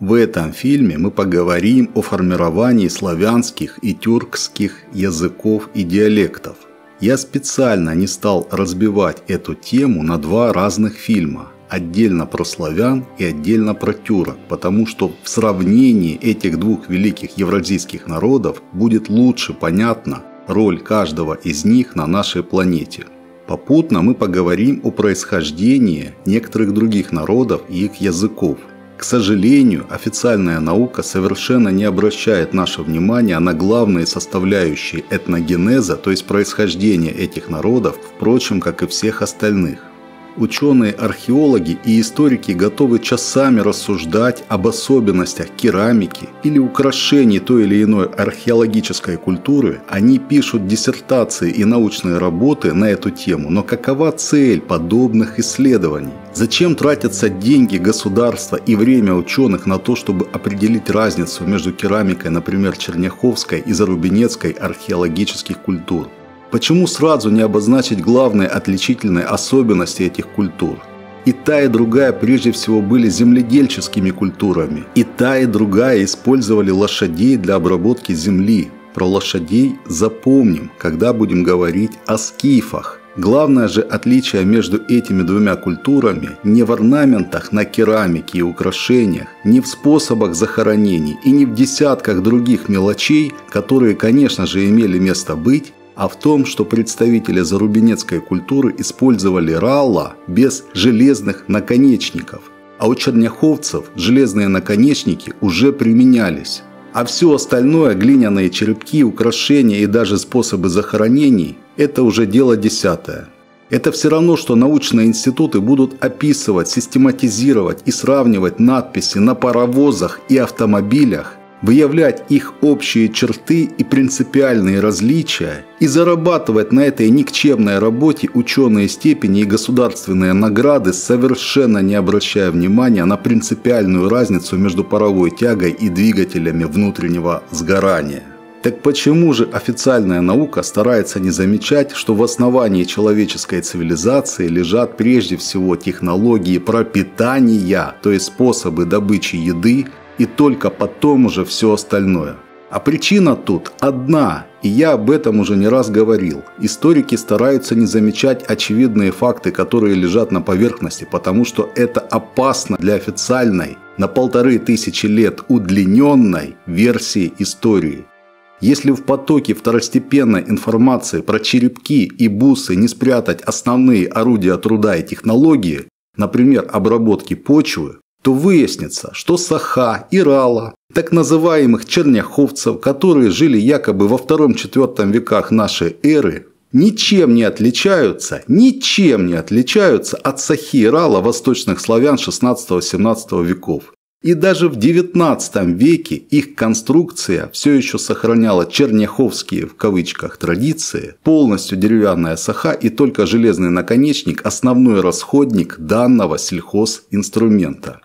В этом фильме мы поговорим о формировании славянских и тюркских языков и диалектов. Я специально не стал разбивать эту тему на два разных фильма, отдельно про славян и отдельно про тюрок, потому что в сравнении этих двух великих евразийских народов будет лучше понятна роль каждого из них на нашей планете. Попутно мы поговорим о происхождении некоторых других народов и их языков. К сожалению, официальная наука совершенно не обращает наше внимание на главные составляющие этногенеза, то есть происхождение этих народов, впрочем, как и всех остальных ученые, археологи и историки готовы часами рассуждать об особенностях керамики или украшений той или иной археологической культуры, они пишут диссертации и научные работы на эту тему, но какова цель подобных исследований? Зачем тратятся деньги государства и время ученых на то, чтобы определить разницу между керамикой, например, Черняховской и Зарубинецкой археологических культур? Почему сразу не обозначить главные отличительные особенности этих культур? И та, и другая прежде всего были земледельческими культурами. И та, и другая использовали лошадей для обработки земли. Про лошадей запомним, когда будем говорить о скифах. Главное же отличие между этими двумя культурами не в орнаментах на керамике и украшениях, не в способах захоронений и не в десятках других мелочей, которые, конечно же, имели место быть, а в том, что представители зарубинецкой культуры использовали ралла без железных наконечников, а у черняховцев железные наконечники уже применялись. А все остальное, глиняные черепки, украшения и даже способы захоронений – это уже дело десятое. Это все равно, что научные институты будут описывать, систематизировать и сравнивать надписи на паровозах и автомобилях выявлять их общие черты и принципиальные различия и зарабатывать на этой никчемной работе ученые степени и государственные награды, совершенно не обращая внимания на принципиальную разницу между паровой тягой и двигателями внутреннего сгорания. Так почему же официальная наука старается не замечать, что в основании человеческой цивилизации лежат прежде всего технологии пропитания, то есть способы добычи еды, и только потом уже все остальное. А причина тут одна, и я об этом уже не раз говорил. Историки стараются не замечать очевидные факты, которые лежат на поверхности, потому что это опасно для официальной, на полторы тысячи лет удлиненной версии истории. Если в потоке второстепенной информации про черепки и бусы не спрятать основные орудия труда и технологии, например, обработки почвы, то выяснится, что Саха и так называемых черняховцев, которые жили якобы во втором-четвертом веках нашей эры, ничем не отличаются, ничем не отличаются от Сахи Ирала восточных славян 16-17 веков. И даже в XIX веке их конструкция все еще сохраняла черняховские в кавычках традиции, полностью деревянная саха и только железный наконечник – основной расходник данного сельхозинструмента.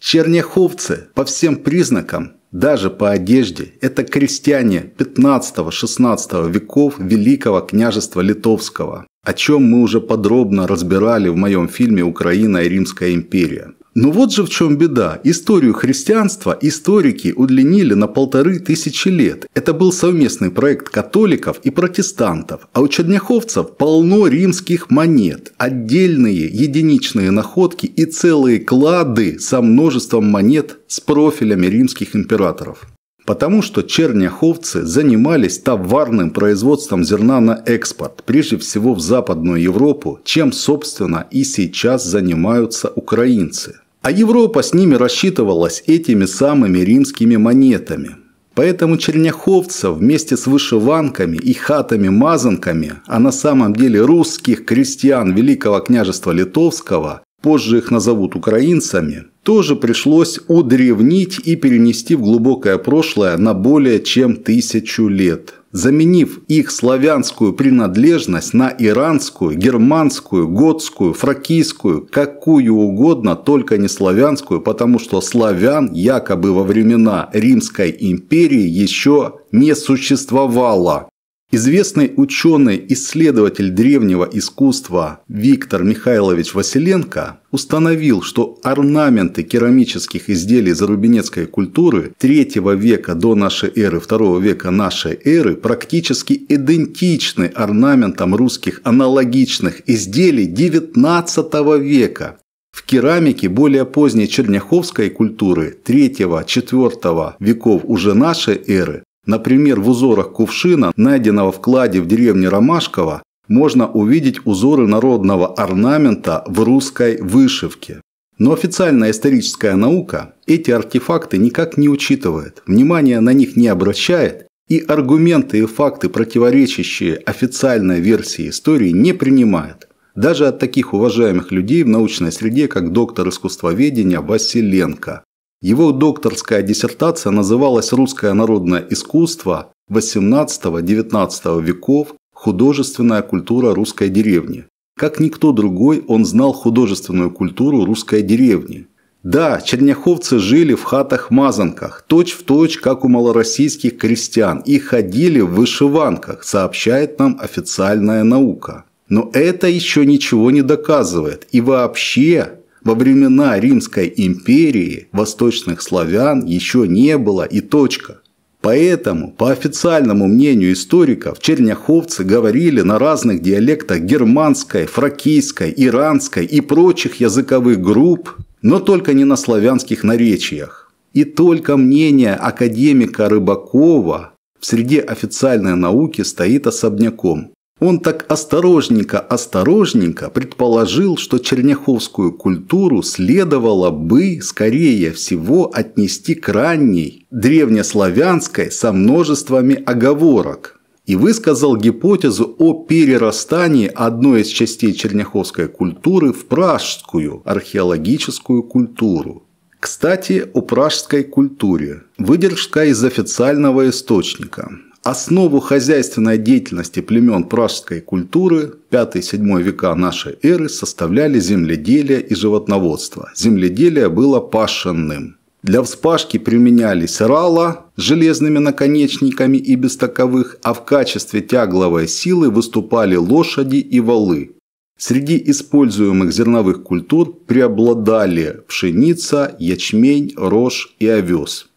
Черняховцы по всем признакам, даже по одежде, это крестьяне 15-16 веков Великого княжества Литовского, о чем мы уже подробно разбирали в моем фильме «Украина и Римская империя». Но ну вот же в чем беда. Историю христианства историки удлинили на полторы тысячи лет. Это был совместный проект католиков и протестантов. А у черняховцев полно римских монет. Отдельные единичные находки и целые клады со множеством монет с профилями римских императоров. Потому что черняховцы занимались товарным производством зерна на экспорт, прежде всего в Западную Европу, чем, собственно, и сейчас занимаются украинцы. А Европа с ними рассчитывалась этими самыми римскими монетами. Поэтому черняховца вместе с вышиванками и хатами-мазанками, а на самом деле русских крестьян Великого княжества Литовского, позже их назовут украинцами, тоже пришлось удревнить и перенести в глубокое прошлое на более чем тысячу лет – заменив их славянскую принадлежность на иранскую, германскую, готскую, фракийскую, какую угодно, только не славянскую, потому что славян якобы во времена Римской империи еще не существовало. Известный ученый-исследователь древнего искусства Виктор Михайлович Василенко установил, что орнаменты керамических изделий зарубинецкой культуры 3 века до нашей эры, 2 века нашей эры практически идентичны орнаментам русских аналогичных изделий 19 века. В керамике более поздней черняховской культуры 3-4 веков уже нашей эры Например, в узорах кувшина, найденного в кладе в деревне Ромашково, можно увидеть узоры народного орнамента в русской вышивке. Но официальная историческая наука эти артефакты никак не учитывает, внимания на них не обращает, и аргументы и факты, противоречащие официальной версии истории, не принимает. Даже от таких уважаемых людей в научной среде, как доктор искусствоведения Василенко, его докторская диссертация называлась «Русское народное искусство XVIII-XIX веков. Художественная культура русской деревни». Как никто другой, он знал художественную культуру русской деревни. Да, черняховцы жили в хатах-мазанках, точь-в-точь, точь, как у малороссийских крестьян, и ходили в вышиванках, сообщает нам официальная наука. Но это еще ничего не доказывает. И вообще, во времена Римской империи восточных славян еще не было и точка. Поэтому, по официальному мнению историков, черняховцы говорили на разных диалектах германской, фракийской, иранской и прочих языковых групп, но только не на славянских наречиях. И только мнение академика Рыбакова в среде официальной науки стоит особняком. Он так осторожненько-осторожненько предположил, что черняховскую культуру следовало бы, скорее всего, отнести к ранней, древнеславянской со множествами оговорок, и высказал гипотезу о перерастании одной из частей черняховской культуры в пражскую археологическую культуру. Кстати, о пражской культуре. Выдержка из официального источника – Основу хозяйственной деятельности племен пражской культуры 5-7 века нашей эры составляли земледелие и животноводство. Земледелие было пашенным. Для вспашки применялись рала с железными наконечниками и без таковых, а в качестве тягловой силы выступали лошади и валы. Среди используемых зерновых культур преобладали пшеница, ячмень, рожь и овес.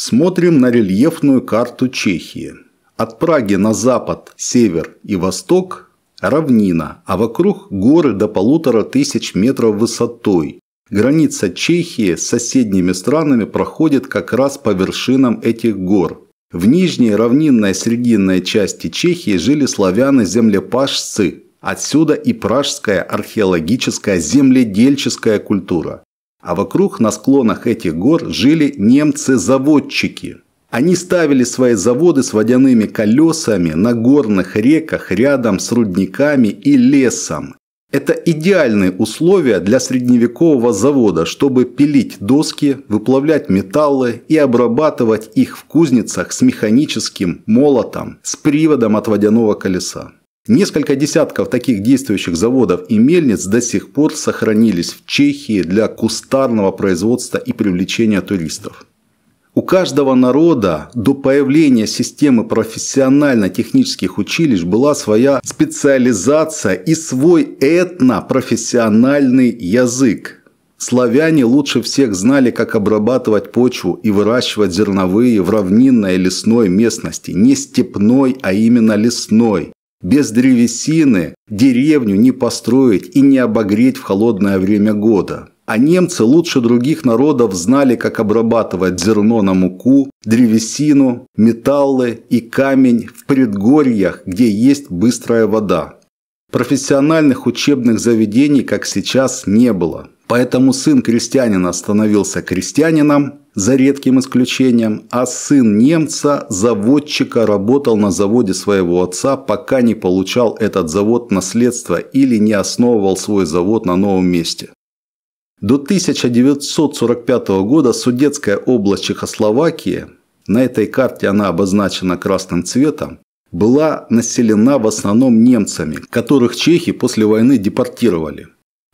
Смотрим на рельефную карту Чехии. От Праги на запад, север и восток – равнина, а вокруг горы до полутора тысяч метров высотой. Граница Чехии с соседними странами проходит как раз по вершинам этих гор. В нижней равнинной срединной части Чехии жили славяны-землепашцы. Отсюда и пражская археологическая земледельческая культура. А вокруг на склонах этих гор жили немцы-заводчики. Они ставили свои заводы с водяными колесами на горных реках рядом с рудниками и лесом. Это идеальные условия для средневекового завода, чтобы пилить доски, выплавлять металлы и обрабатывать их в кузницах с механическим молотом с приводом от водяного колеса. Несколько десятков таких действующих заводов и мельниц до сих пор сохранились в Чехии для кустарного производства и привлечения туристов. У каждого народа до появления системы профессионально-технических училищ была своя специализация и свой этно-профессиональный язык. Славяне лучше всех знали, как обрабатывать почву и выращивать зерновые в равнинной лесной местности, не степной, а именно лесной. Без древесины деревню не построить и не обогреть в холодное время года. А немцы лучше других народов знали, как обрабатывать зерно на муку, древесину, металлы и камень в предгорьях, где есть быстрая вода. Профессиональных учебных заведений, как сейчас, не было. Поэтому сын крестьянина становился крестьянином, за редким исключением, а сын немца, заводчика, работал на заводе своего отца, пока не получал этот завод наследство или не основывал свой завод на новом месте. До 1945 года Судетская область Чехословакии, на этой карте она обозначена красным цветом, была населена в основном немцами, которых чехи после войны депортировали.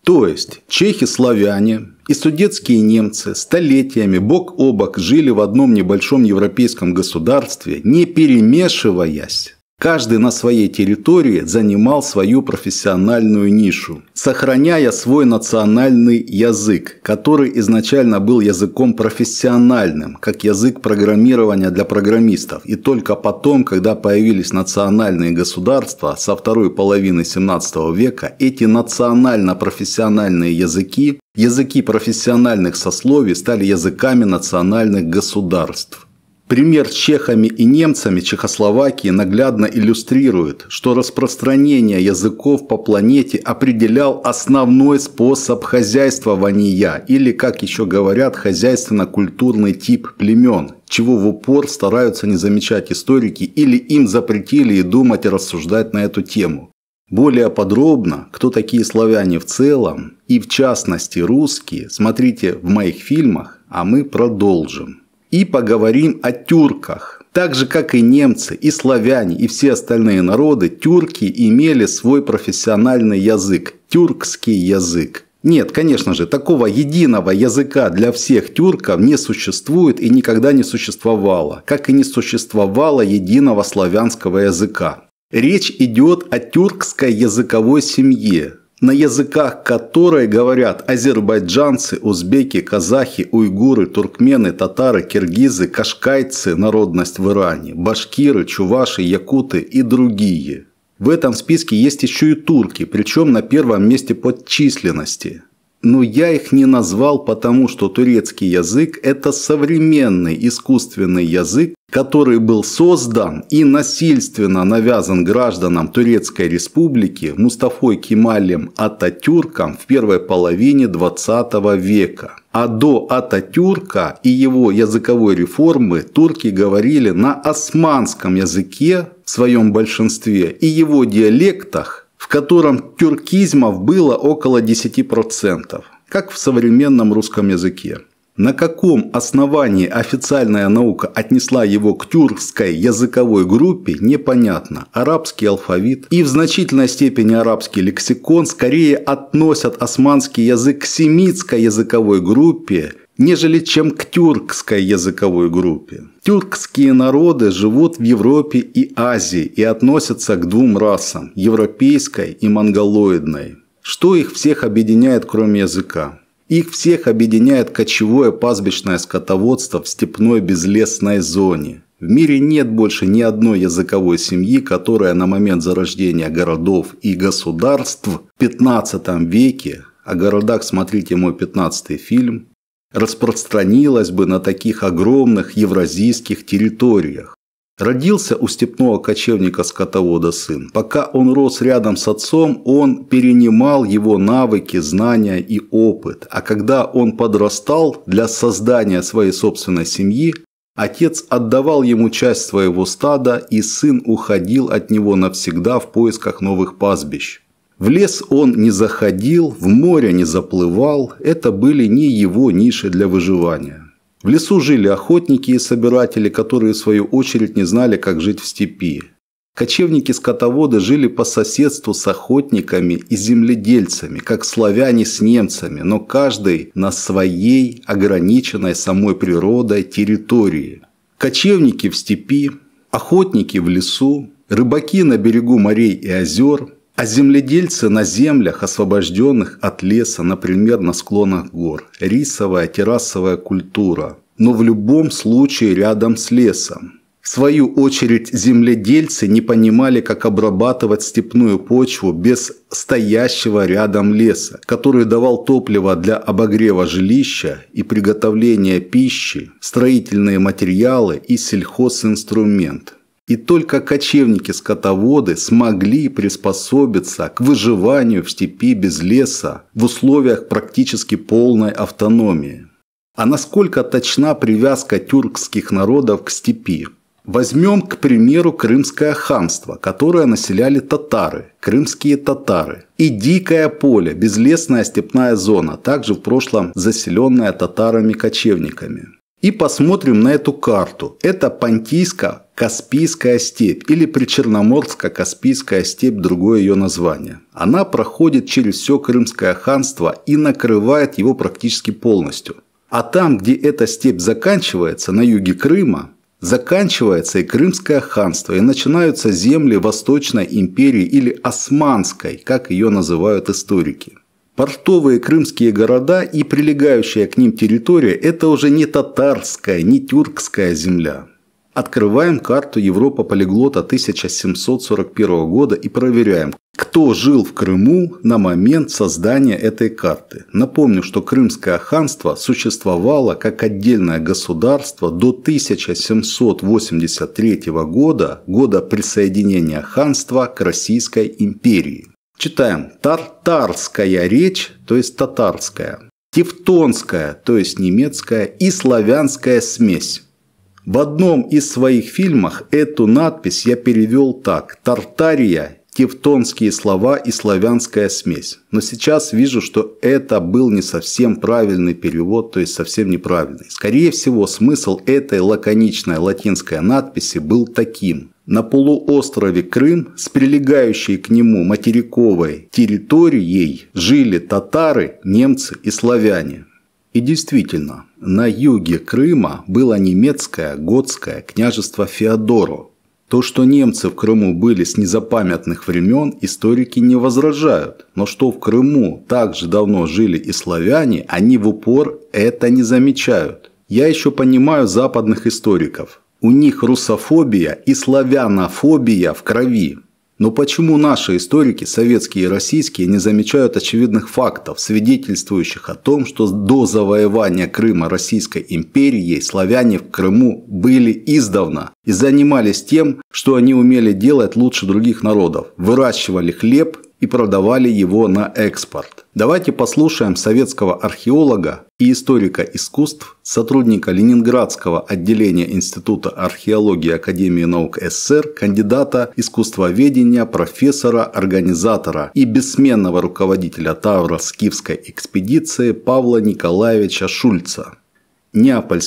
То есть чехи-славяне, и судетские немцы столетиями бок о бок жили в одном небольшом европейском государстве, не перемешиваясь. Каждый на своей территории занимал свою профессиональную нишу, сохраняя свой национальный язык, который изначально был языком профессиональным, как язык программирования для программистов. И только потом, когда появились национальные государства со второй половины 17 века, эти национально-профессиональные языки Языки профессиональных сословий стали языками национальных государств. Пример с чехами и немцами Чехословакии наглядно иллюстрирует, что распространение языков по планете определял основной способ хозяйствования, или, как еще говорят, хозяйственно-культурный тип племен, чего в упор стараются не замечать историки или им запретили и думать и рассуждать на эту тему. Более подробно, кто такие славяне в целом и в частности русские, смотрите в моих фильмах, а мы продолжим и поговорим о тюрках. Так же, как и немцы, и славяне, и все остальные народы, тюрки имели свой профессиональный язык – тюркский язык. Нет, конечно же, такого единого языка для всех тюрков не существует и никогда не существовало, как и не существовало единого славянского языка. Речь идет о тюркской языковой семье, на языках которой говорят азербайджанцы, узбеки, казахи, уйгуры, туркмены, татары, киргизы, кашкайцы, народность в Иране, башкиры, чуваши, якуты и другие. В этом списке есть еще и турки, причем на первом месте по численности. Но я их не назвал, потому что турецкий язык – это современный искусственный язык, который был создан и насильственно навязан гражданам Турецкой Республики Мустафой Кемалем Ататюрком в первой половине 20 века. А до Ататюрка и его языковой реформы турки говорили на османском языке в своем большинстве и его диалектах, в котором тюркизмов было около 10%, как в современном русском языке на каком основании официальная наука отнесла его к тюркской языковой группе, непонятно. Арабский алфавит и в значительной степени арабский лексикон скорее относят османский язык к семитской языковой группе, нежели чем к тюркской языковой группе. Тюркские народы живут в Европе и Азии и относятся к двум расам – европейской и монголоидной. Что их всех объединяет, кроме языка? Их всех объединяет кочевое пастбищное скотоводство в степной безлесной зоне. В мире нет больше ни одной языковой семьи, которая на момент зарождения городов и государств в 15 веке, о а городах смотрите мой 15 фильм, распространилась бы на таких огромных евразийских территориях. Родился у степного кочевника-скотовода сын. Пока он рос рядом с отцом, он перенимал его навыки, знания и опыт. А когда он подрастал для создания своей собственной семьи, отец отдавал ему часть своего стада, и сын уходил от него навсегда в поисках новых пастбищ. В лес он не заходил, в море не заплывал, это были не его ниши для выживания. В лесу жили охотники и собиратели, которые в свою очередь не знали, как жить в степи. Кочевники-скотоводы жили по соседству с охотниками и земледельцами, как славяне с немцами, но каждый на своей ограниченной самой природой территории. Кочевники в степи, охотники в лесу, рыбаки на берегу морей и озер, а земледельцы на землях, освобожденных от леса, например, на склонах гор. Рисовая, террасовая культура. Но в любом случае рядом с лесом. В свою очередь земледельцы не понимали, как обрабатывать степную почву без стоящего рядом леса, который давал топливо для обогрева жилища и приготовления пищи, строительные материалы и сельхозинструмент – и только кочевники-скотоводы смогли приспособиться к выживанию в степи без леса в условиях практически полной автономии. А насколько точна привязка тюркских народов к степи? Возьмем, к примеру, Крымское ханство, которое населяли татары, крымские татары, и дикое поле, безлесная степная зона, также в прошлом заселенная татарами-кочевниками. И посмотрим на эту карту. Это Понтийско-Каспийская степь или Причерноморско-Каспийская степь, другое ее название. Она проходит через все Крымское ханство и накрывает его практически полностью. А там, где эта степь заканчивается, на юге Крыма, заканчивается и Крымское ханство, и начинаются земли Восточной империи или Османской, как ее называют историки – Портовые крымские города и прилегающая к ним территория – это уже не татарская, не тюркская земля. Открываем карту Европа полиглота 1741 года и проверяем, кто жил в Крыму на момент создания этой карты. Напомню, что Крымское ханство существовало как отдельное государство до 1783 года, года присоединения ханства к Российской империи. Читаем. Татарская речь, то есть татарская. Тевтонская, то есть немецкая. И славянская смесь. В одном из своих фильмов эту надпись я перевел так. Тартария тевтонские слова и славянская смесь. Но сейчас вижу, что это был не совсем правильный перевод, то есть совсем неправильный. Скорее всего, смысл этой лаконичной латинской надписи был таким. На полуострове Крым с прилегающей к нему материковой территорией жили татары, немцы и славяне. И действительно, на юге Крыма было немецкое готское княжество Феодоро. То, что немцы в Крыму были с незапамятных времен, историки не возражают. Но что в Крыму так же давно жили и славяне, они в упор это не замечают. Я еще понимаю западных историков. У них русофобия и славянофобия в крови. Но почему наши историки, советские и российские, не замечают очевидных фактов, свидетельствующих о том, что до завоевания Крыма Российской империей славяне в Крыму были издавна и занимались тем, что они умели делать лучше других народов – выращивали хлеб и продавали его на экспорт. Давайте послушаем советского археолога и историка искусств, сотрудника Ленинградского отделения Института археологии Академии наук СССР, кандидата искусствоведения, профессора, организатора и бессменного руководителя Тавра-Скифской экспедиции Павла Николаевича Шульца неаполь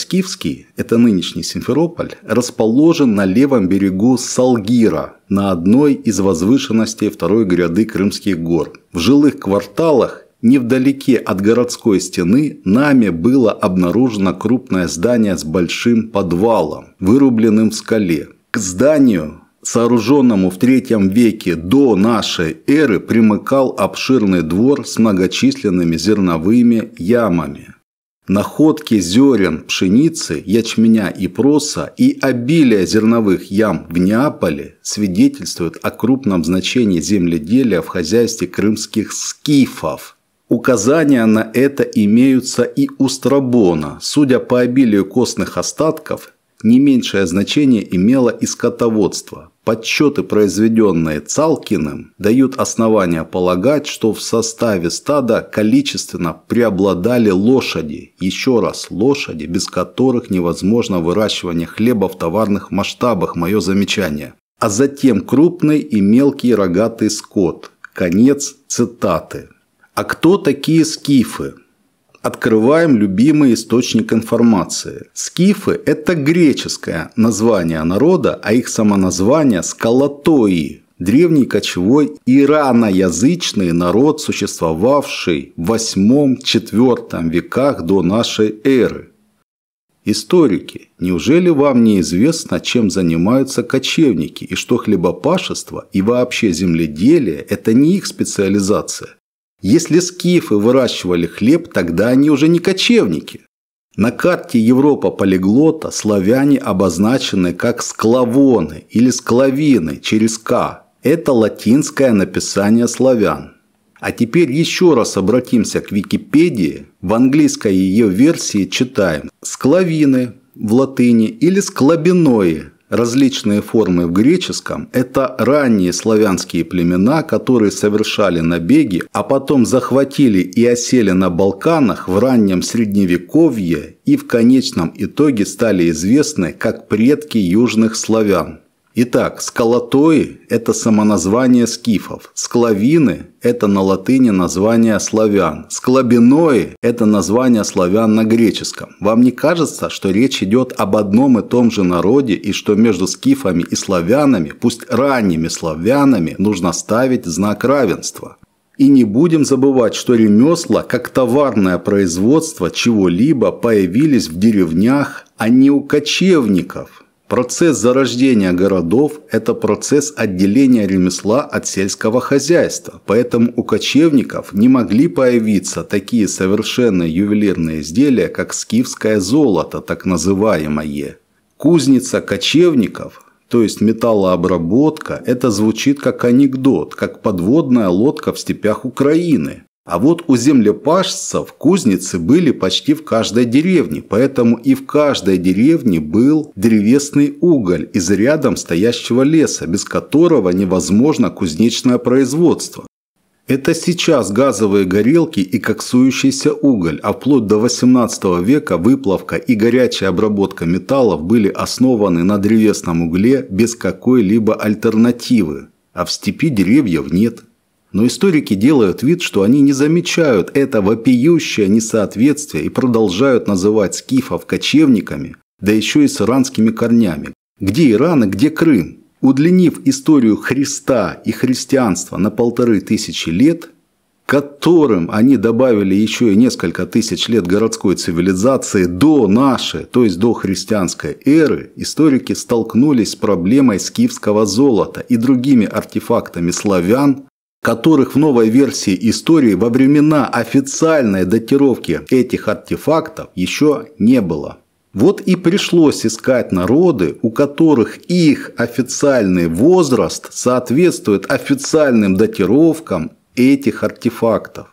это нынешний Симферополь, расположен на левом берегу Салгира, на одной из возвышенностей второй гряды Крымских гор. В жилых кварталах Невдалеке от городской стены нами было обнаружено крупное здание с большим подвалом, вырубленным в скале. К зданию, сооруженному в третьем веке до нашей эры, примыкал обширный двор с многочисленными зерновыми ямами. Находки зерен, пшеницы, ячменя и проса и обилие зерновых ям в Неаполе свидетельствуют о крупном значении земледелия в хозяйстве крымских скифов. Указания на это имеются и у Страбона. Судя по обилию костных остатков, не меньшее значение имело и скотоводство. Подсчеты, произведенные Цалкиным, дают основания полагать, что в составе стада количественно преобладали лошади. Еще раз, лошади, без которых невозможно выращивание хлеба в товарных масштабах, мое замечание. А затем крупный и мелкий рогатый скот. Конец цитаты. А кто такие скифы? открываем любимый источник информации. Скифы – это греческое название народа, а их самоназвание – скалатои, древний кочевой ираноязычный народ, существовавший в 8-4 веках до нашей эры. Историки, неужели вам не известно, чем занимаются кочевники и что хлебопашество и вообще земледелие – это не их специализация? Если скифы выращивали хлеб, тогда они уже не кочевники. На карте Европа-полиглота славяне обозначены как склавоны или склавины через «к». Это латинское написание славян. А теперь еще раз обратимся к Википедии. В английской ее версии читаем «склавины» в латыни или «склабинои» Различные формы в греческом – это ранние славянские племена, которые совершали набеги, а потом захватили и осели на Балканах в раннем Средневековье и в конечном итоге стали известны как предки южных славян. Итак, скалатои – это самоназвание скифов, склавины – это на латыни название славян, склабинои – это название славян на греческом. Вам не кажется, что речь идет об одном и том же народе и что между скифами и славянами, пусть ранними славянами, нужно ставить знак равенства? И не будем забывать, что ремесла, как товарное производство чего-либо, появились в деревнях, а не у кочевников – Процесс зарождения городов – это процесс отделения ремесла от сельского хозяйства, поэтому у кочевников не могли появиться такие совершенные ювелирные изделия, как скифское золото, так называемое. Кузница кочевников, то есть металлообработка, это звучит как анекдот, как подводная лодка в степях Украины – а вот у землепашцев кузницы были почти в каждой деревне, поэтому и в каждой деревне был древесный уголь из рядом стоящего леса, без которого невозможно кузнечное производство. Это сейчас газовые горелки и коксующийся уголь, а вплоть до 18 века выплавка и горячая обработка металлов были основаны на древесном угле без какой-либо альтернативы, а в степи деревьев нет. Но историки делают вид, что они не замечают это вопиющее несоответствие и продолжают называть скифов кочевниками, да еще и с иранскими корнями. Где Иран и где Крым? Удлинив историю Христа и христианства на полторы тысячи лет, которым они добавили еще и несколько тысяч лет городской цивилизации до нашей, то есть до христианской эры, историки столкнулись с проблемой скифского золота и другими артефактами славян, которых в новой версии истории во времена официальной датировки этих артефактов еще не было. Вот и пришлось искать народы, у которых их официальный возраст соответствует официальным датировкам этих артефактов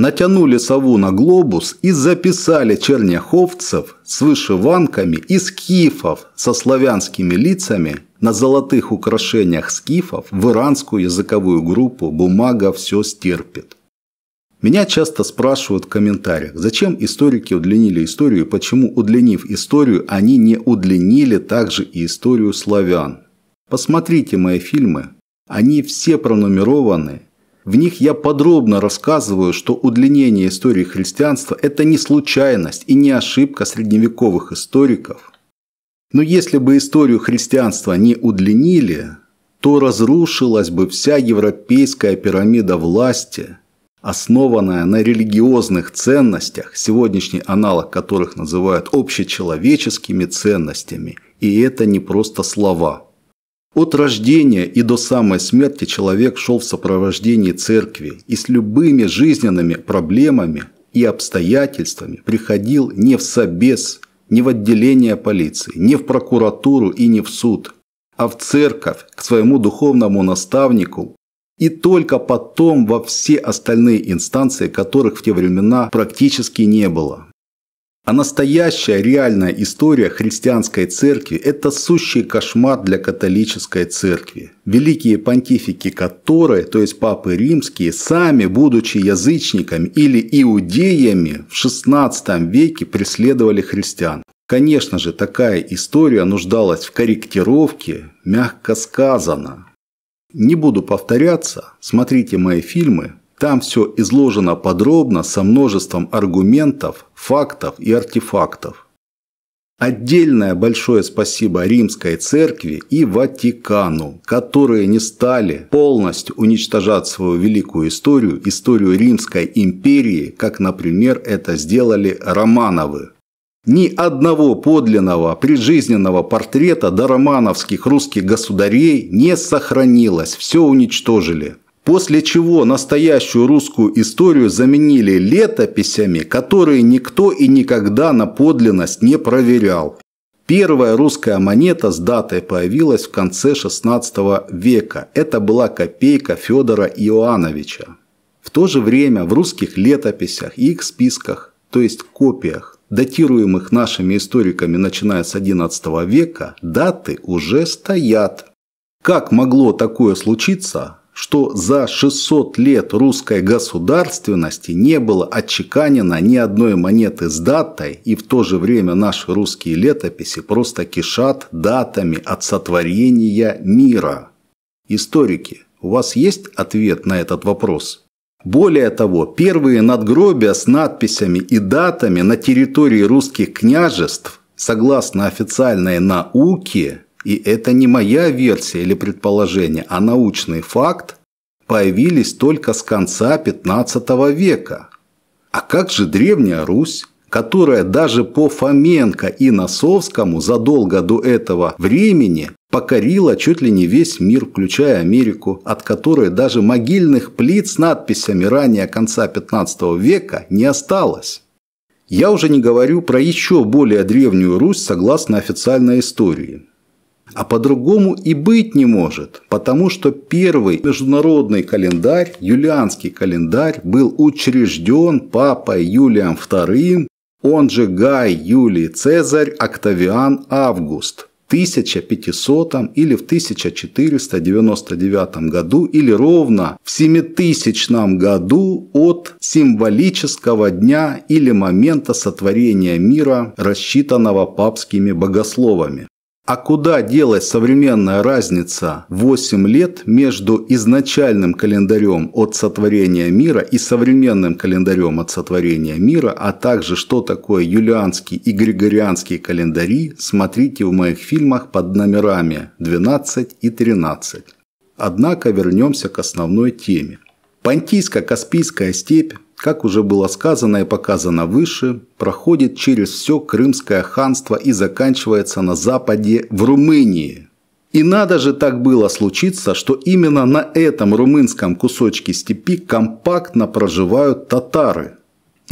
натянули сову на глобус и записали черняховцев с вышиванками и скифов со славянскими лицами на золотых украшениях скифов в иранскую языковую группу «Бумага все стерпит». Меня часто спрашивают в комментариях, зачем историки удлинили историю и почему, удлинив историю, они не удлинили также и историю славян. Посмотрите мои фильмы, они все пронумерованы в них я подробно рассказываю, что удлинение истории христианства – это не случайность и не ошибка средневековых историков. Но если бы историю христианства не удлинили, то разрушилась бы вся европейская пирамида власти, основанная на религиозных ценностях, сегодняшний аналог которых называют общечеловеческими ценностями. И это не просто слова – от рождения и до самой смерти человек шел в сопровождении церкви и с любыми жизненными проблемами и обстоятельствами приходил не в собес, не в отделение полиции, не в прокуратуру и не в суд, а в церковь к своему духовному наставнику и только потом во все остальные инстанции, которых в те времена практически не было. А настоящая реальная история христианской церкви – это сущий кошмар для католической церкви, великие понтифики которые, то есть папы римские, сами, будучи язычниками или иудеями, в XVI веке преследовали христиан. Конечно же, такая история нуждалась в корректировке, мягко сказано. Не буду повторяться, смотрите мои фильмы там все изложено подробно со множеством аргументов, фактов и артефактов. Отдельное большое спасибо Римской Церкви и Ватикану, которые не стали полностью уничтожать свою великую историю, историю Римской империи, как, например, это сделали Романовы. Ни одного подлинного прижизненного портрета до романовских русских государей не сохранилось, все уничтожили после чего настоящую русскую историю заменили летописями, которые никто и никогда на подлинность не проверял. Первая русская монета с датой появилась в конце XVI века. Это была копейка Федора Иоановича. В то же время в русских летописях и их списках, то есть копиях, датируемых нашими историками начиная с XI века, даты уже стоят. Как могло такое случиться, что за 600 лет русской государственности не было отчеканено ни одной монеты с датой, и в то же время наши русские летописи просто кишат датами от сотворения мира. Историки, у вас есть ответ на этот вопрос? Более того, первые надгробия с надписями и датами на территории русских княжеств, согласно официальной науке, и это не моя версия или предположение, а научный факт, появились только с конца XV века. А как же Древняя Русь? которая даже по Фоменко и Носовскому задолго до этого времени покорила чуть ли не весь мир, включая Америку, от которой даже могильных плит с надписями ранее конца 15 века не осталось. Я уже не говорю про еще более древнюю Русь согласно официальной истории. А по-другому и быть не может, потому что первый международный календарь, юлианский календарь, был учрежден папой Юлием II, он же Гай Юлий Цезарь Октавиан Август, 1500 или в 1499 году или ровно в 7000 году от символического дня или момента сотворения мира, рассчитанного папскими богословами. А куда делась современная разница 8 лет между изначальным календарем от сотворения мира и современным календарем от сотворения мира, а также что такое юлианский и григорианский календари, смотрите в моих фильмах под номерами 12 и 13. Однако вернемся к основной теме. Понтийско-Каспийская степь как уже было сказано и показано выше, проходит через все Крымское ханство и заканчивается на западе в Румынии. И надо же так было случиться, что именно на этом румынском кусочке степи компактно проживают татары.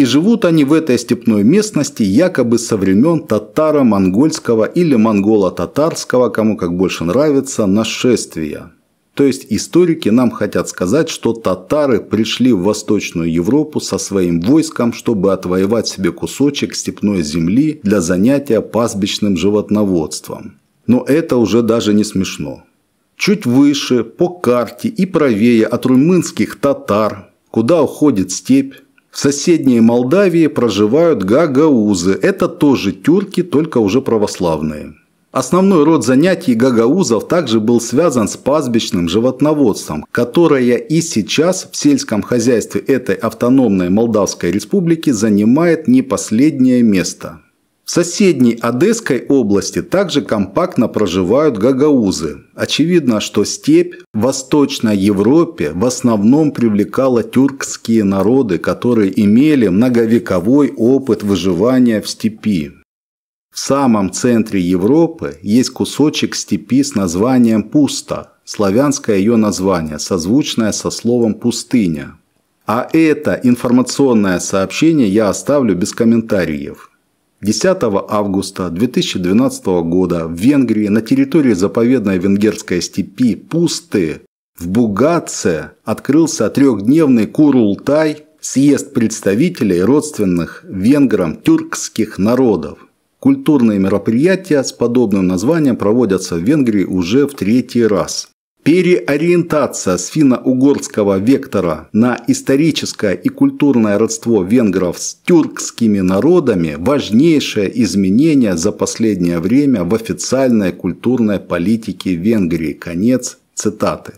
И живут они в этой степной местности якобы со времен татаро-монгольского или монголо-татарского, кому как больше нравится, нашествия – то есть историки нам хотят сказать, что татары пришли в Восточную Европу со своим войском, чтобы отвоевать себе кусочек степной земли для занятия пастбищным животноводством. Но это уже даже не смешно. Чуть выше, по карте и правее от румынских татар, куда уходит степь, в соседней Молдавии проживают гагаузы. Это тоже тюрки, только уже православные. Основной род занятий гагаузов также был связан с пастбищным животноводством, которое и сейчас в сельском хозяйстве этой автономной Молдавской республики занимает не последнее место. В соседней Одесской области также компактно проживают гагаузы. Очевидно, что степь в Восточной Европе в основном привлекала тюркские народы, которые имели многовековой опыт выживания в степи. В самом центре Европы есть кусочек степи с названием Пусто, славянское ее название, созвучное со словом «пустыня». А это информационное сообщение я оставлю без комментариев. 10 августа 2012 года в Венгрии на территории заповедной венгерской степи Пусты в Бугатце открылся трехдневный Курултай – съезд представителей родственных венграм тюркских народов. Культурные мероприятия с подобным названием проводятся в Венгрии уже в третий раз. Переориентация с финно-угорского вектора на историческое и культурное родство венгров с тюркскими народами – важнейшее изменение за последнее время в официальной культурной политике Венгрии. Конец цитаты.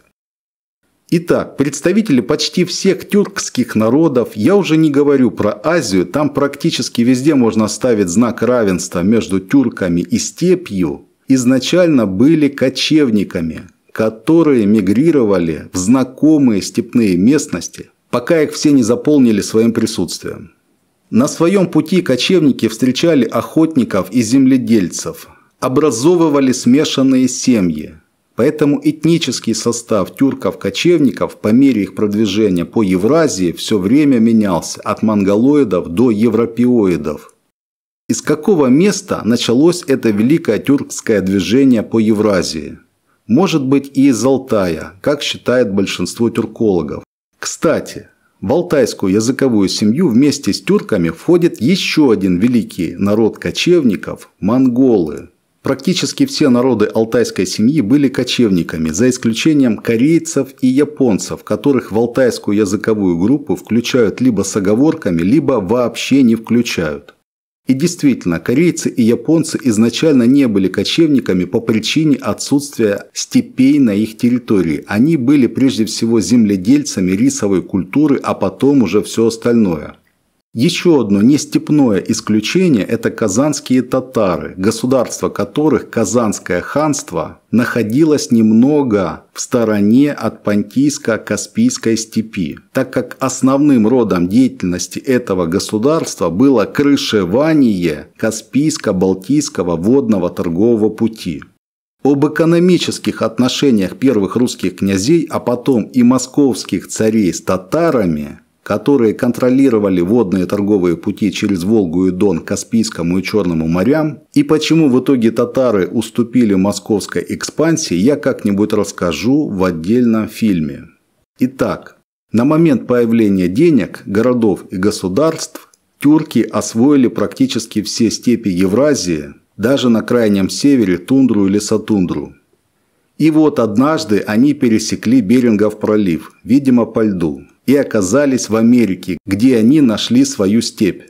Итак, представители почти всех тюркских народов, я уже не говорю про Азию, там практически везде можно ставить знак равенства между тюрками и степью, изначально были кочевниками, которые мигрировали в знакомые степные местности, пока их все не заполнили своим присутствием. На своем пути кочевники встречали охотников и земледельцев, образовывали смешанные семьи – Поэтому этнический состав тюрков-кочевников по мере их продвижения по Евразии все время менялся от монголоидов до европеоидов. Из какого места началось это великое тюркское движение по Евразии? Может быть и из Алтая, как считает большинство тюркологов. Кстати, в алтайскую языковую семью вместе с тюрками входит еще один великий народ кочевников – монголы – Практически все народы алтайской семьи были кочевниками, за исключением корейцев и японцев, которых в алтайскую языковую группу включают либо с оговорками, либо вообще не включают. И действительно, корейцы и японцы изначально не были кочевниками по причине отсутствия степей на их территории. Они были прежде всего земледельцами рисовой культуры, а потом уже все остальное – еще одно нестепное исключение – это казанские татары, государство которых Казанское ханство находилось немного в стороне от Понтийско-Каспийской степи, так как основным родом деятельности этого государства было крышевание Каспийско-Балтийского водного торгового пути. Об экономических отношениях первых русских князей, а потом и московских царей с татарами – которые контролировали водные торговые пути через Волгу и Дон к Каспийскому и Черному морям, и почему в итоге татары уступили московской экспансии, я как-нибудь расскажу в отдельном фильме. Итак, на момент появления денег, городов и государств тюрки освоили практически все степи Евразии, даже на крайнем севере тундру и лесотундру. И вот однажды они пересекли Берингов пролив, видимо, по льду и оказались в Америке, где они нашли свою степь.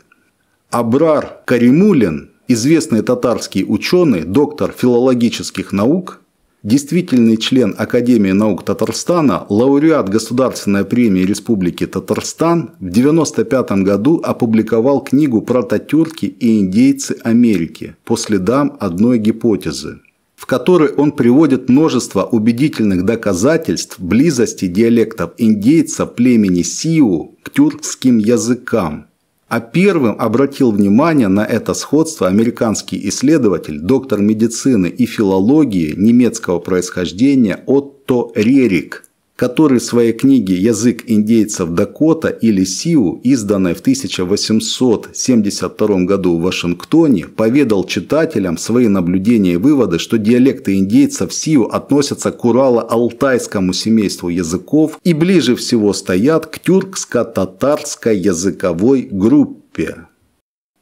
Абрар Каримулин, известный татарский ученый, доктор филологических наук, действительный член Академии наук Татарстана, лауреат Государственной премии Республики Татарстан, в 1995 году опубликовал книгу про татюрки и индейцы Америки по следам одной гипотезы – в которой он приводит множество убедительных доказательств близости диалектов индейца племени Сиу к тюркским языкам. А первым обратил внимание на это сходство американский исследователь, доктор медицины и филологии немецкого происхождения Отто Рерик – который в своей книге «Язык индейцев Дакота» или «Сиу», изданной в 1872 году в Вашингтоне, поведал читателям свои наблюдения и выводы, что диалекты индейцев Сиу относятся к Урало-Алтайскому семейству языков и ближе всего стоят к тюркско-татарской языковой группе.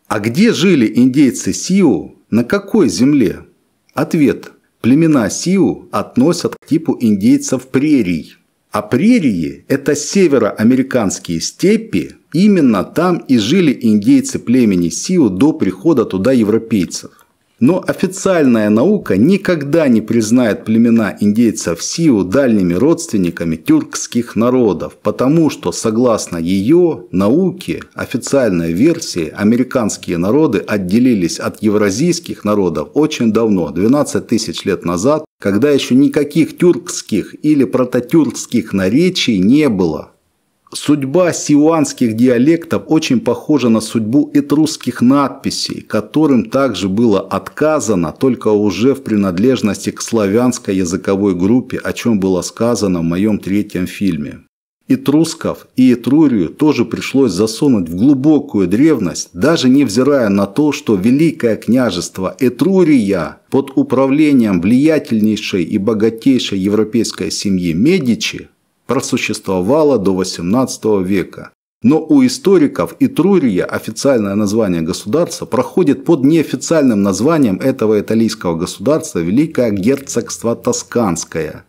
А где жили индейцы Сиу? На какой земле? Ответ. Племена Сиу относят к типу индейцев прерий. А прерии – это североамериканские степи, именно там и жили индейцы племени Сиу до прихода туда европейцев. Но официальная наука никогда не признает племена индейцев Сиу дальними родственниками тюркских народов, потому что, согласно ее науке, официальной версии, американские народы отделились от евразийских народов очень давно, 12 тысяч лет назад, когда еще никаких тюркских или прототюркских наречий не было. Судьба сиуанских диалектов очень похожа на судьбу этрусских надписей, которым также было отказано только уже в принадлежности к славянской языковой группе, о чем было сказано в моем третьем фильме. Этрусков и Этрурию тоже пришлось засунуть в глубокую древность, даже невзирая на то, что Великое княжество Этрурия под управлением влиятельнейшей и богатейшей европейской семьи Медичи просуществовала до XVIII века. Но у историков и официальное название государства проходит под неофициальным названием этого италийского государства Великое Герцогство Тосканское.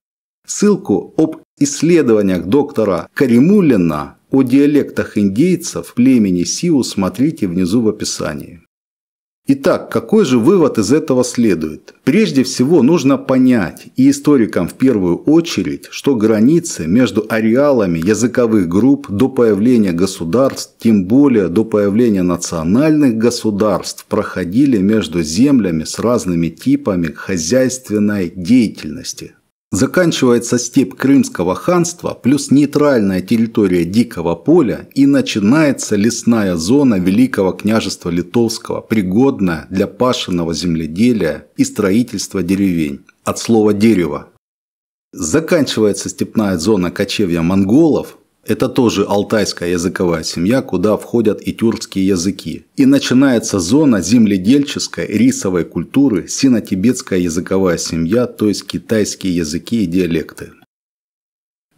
Ссылку об исследованиях доктора Каримулина о диалектах индейцев племени Сиу смотрите внизу в описании. Итак, какой же вывод из этого следует? Прежде всего нужно понять, и историкам в первую очередь, что границы между ареалами языковых групп до появления государств, тем более до появления национальных государств, проходили между землями с разными типами хозяйственной деятельности, Заканчивается степь Крымского ханства плюс нейтральная территория Дикого поля и начинается лесная зона Великого княжества Литовского, пригодная для пашенного земледелия и строительства деревень. От слова «дерево». Заканчивается степная зона кочевья монголов, это тоже алтайская языковая семья, куда входят и тюркские языки. И начинается зона земледельческой рисовой культуры, сино-тибетская языковая семья, то есть китайские языки и диалекты.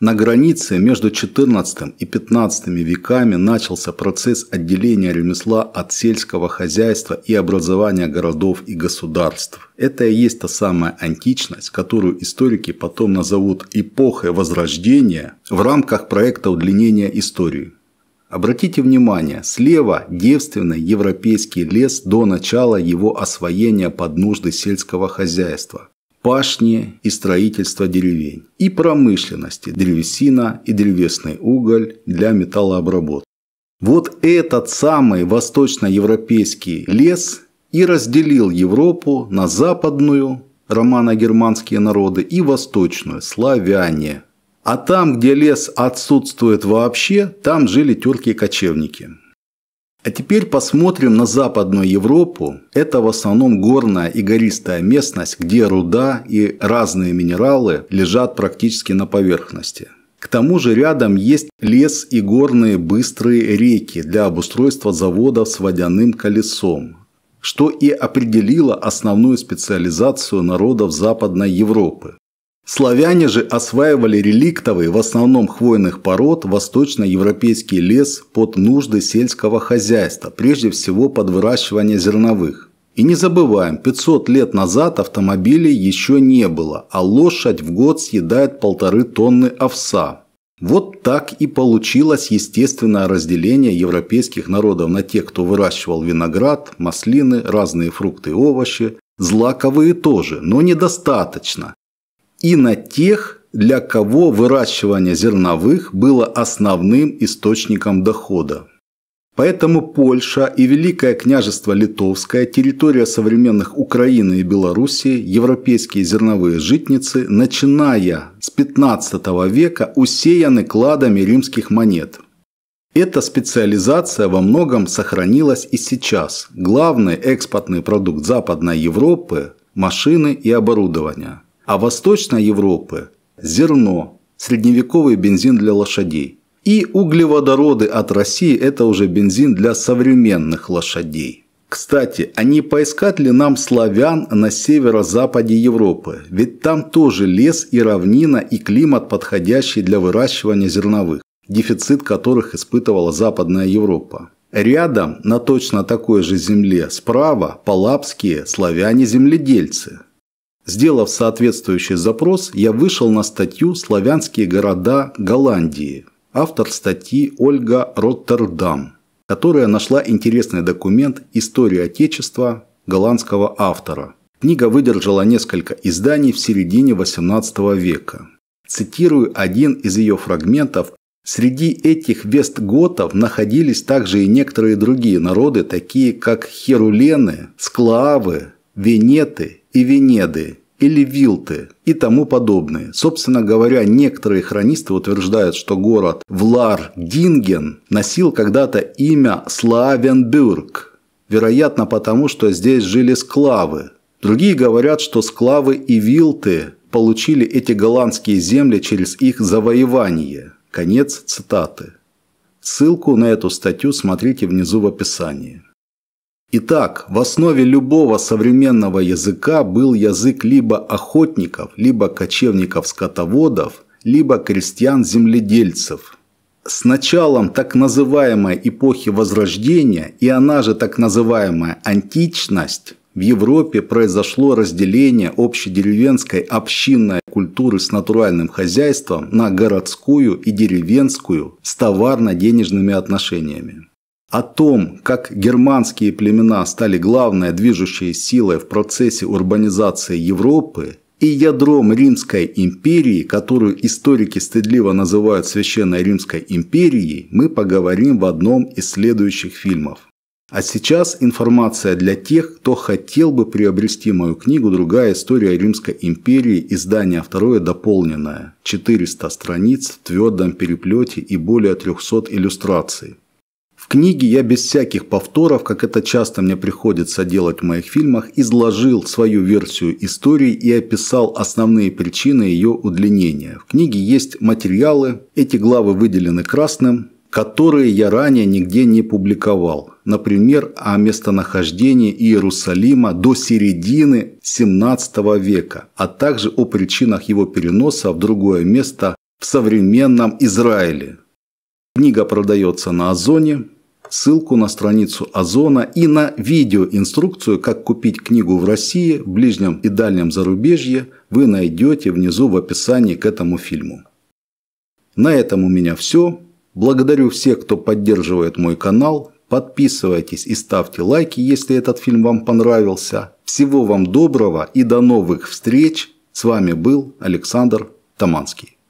На границе между XIV и XV веками начался процесс отделения ремесла от сельского хозяйства и образования городов и государств. Это и есть та самая античность, которую историки потом назовут эпохой Возрождения в рамках проекта удлинения истории. Обратите внимание, слева девственный европейский лес до начала его освоения под нужды сельского хозяйства пашни и строительство деревень, и промышленности, древесина и древесный уголь для металлообработки. Вот этот самый восточноевропейский лес и разделил Европу на западную, романо-германские народы, и восточную, славяне. А там, где лес отсутствует вообще, там жили тюрки-кочевники – а теперь посмотрим на Западную Европу. Это в основном горная и гористая местность, где руда и разные минералы лежат практически на поверхности. К тому же рядом есть лес и горные быстрые реки для обустройства заводов с водяным колесом, что и определило основную специализацию народов Западной Европы. Славяне же осваивали реликтовый, в основном хвойных пород, восточноевропейский лес под нужды сельского хозяйства, прежде всего под выращивание зерновых. И не забываем, 500 лет назад автомобилей еще не было, а лошадь в год съедает полторы тонны овса. Вот так и получилось естественное разделение европейских народов на тех, кто выращивал виноград, маслины, разные фрукты и овощи. Злаковые тоже, но недостаточно и на тех, для кого выращивание зерновых было основным источником дохода. Поэтому Польша и Великое княжество Литовское, территория современных Украины и Белоруссии, европейские зерновые житницы, начиная с 15 века усеяны кладами римских монет. Эта специализация во многом сохранилась и сейчас. Главный экспортный продукт Западной Европы – машины и оборудование – а Восточной Европы – зерно, средневековый бензин для лошадей. И углеводороды от России – это уже бензин для современных лошадей. Кстати, а не поискать ли нам славян на северо-западе Европы? Ведь там тоже лес и равнина и климат, подходящий для выращивания зерновых, дефицит которых испытывала Западная Европа. Рядом, на точно такой же земле, справа – палапские славяне-земледельцы – Сделав соответствующий запрос, я вышел на статью «Славянские города Голландии». Автор статьи Ольга Роттердам, которая нашла интересный документ «История Отечества» голландского автора. Книга выдержала несколько изданий в середине XVIII века. Цитирую один из ее фрагментов. Среди этих вестготов находились также и некоторые другие народы, такие как херулены, склавы". Венеты и Венеды или Вилты и тому подобные. Собственно говоря, некоторые хронисты утверждают, что город Влар-Динген носил когда-то имя Славенбюрг, вероятно потому, что здесь жили склавы. Другие говорят, что склавы и вилты получили эти голландские земли через их завоевание. Конец цитаты. Ссылку на эту статью смотрите внизу в описании. Итак, в основе любого современного языка был язык либо охотников, либо кочевников-скотоводов, либо крестьян-земледельцев. С началом так называемой эпохи Возрождения и она же так называемая античность в Европе произошло разделение общедеревенской общинной культуры с натуральным хозяйством на городскую и деревенскую с товарно-денежными отношениями. О том, как германские племена стали главной движущей силой в процессе урбанизации Европы и ядром Римской империи, которую историки стыдливо называют Священной Римской империей, мы поговорим в одном из следующих фильмов. А сейчас информация для тех, кто хотел бы приобрести мою книгу «Другая история Римской империи», издание второе дополненное, 400 страниц в твердом переплете и более 300 иллюстраций книге я без всяких повторов, как это часто мне приходится делать в моих фильмах, изложил свою версию истории и описал основные причины ее удлинения. В книге есть материалы, эти главы выделены красным, которые я ранее нигде не публиковал. Например, о местонахождении Иерусалима до середины 17 века, а также о причинах его переноса в другое место в современном Израиле. Книга продается на Озоне, ссылку на страницу Озона и на видеоинструкцию «Как купить книгу в России, ближнем и дальнем зарубежье» вы найдете внизу в описании к этому фильму. На этом у меня все. Благодарю всех, кто поддерживает мой канал. Подписывайтесь и ставьте лайки, если этот фильм вам понравился. Всего вам доброго и до новых встреч. С вами был Александр Таманский.